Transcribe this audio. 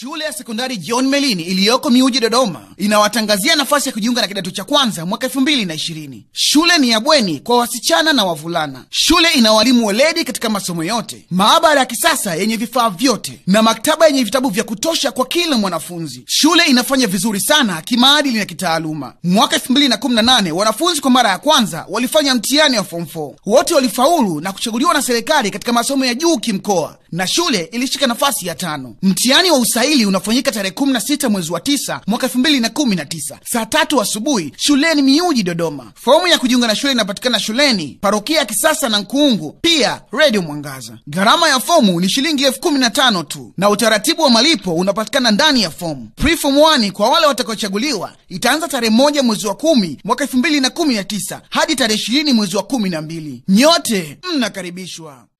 Shule ya sekondari John Melini iliyoko Miuji, Dodoma, inawatangazia nafasi ya kujiunga na kidato cha kwanza mwaka elfu mbili na ishirini. Shule ni ya bweni kwa wasichana na wavulana. Shule ina walimu weledi katika masomo yote, maabara ya kisasa yenye vifaa vyote na maktaba yenye vitabu vya kutosha kwa kila mwanafunzi. Shule inafanya vizuri sana kimaadili na kitaaluma. Mwaka elfu mbili na kumi na nane wanafunzi kwa mara ya kwanza walifanya mtihani wa form wote walifaulu na kuchaguliwa na serikali katika masomo ya juu kimkoa na shule ilishika nafasi ya tano. Mtihani wa usaili unafanyika tarehe 16 mwezi wa 9 mwaka 2019 saa tatu asubuhi shuleni Miuji, Dodoma. Fomu ya kujiunga na shule inapatikana shuleni parokia ya Kisasa na Nkuungu, pia Redio Mwangaza. Gharama ya fomu ni shilingi elfu kumi na tano tu na utaratibu wa malipo unapatikana ndani ya fomu. Preform 1 kwa wale watakaochaguliwa itaanza tarehe moja mwezi wa kumi mwaka 2019 hadi tarehe 20 mwezi wa 12. Nyote mnakaribishwa.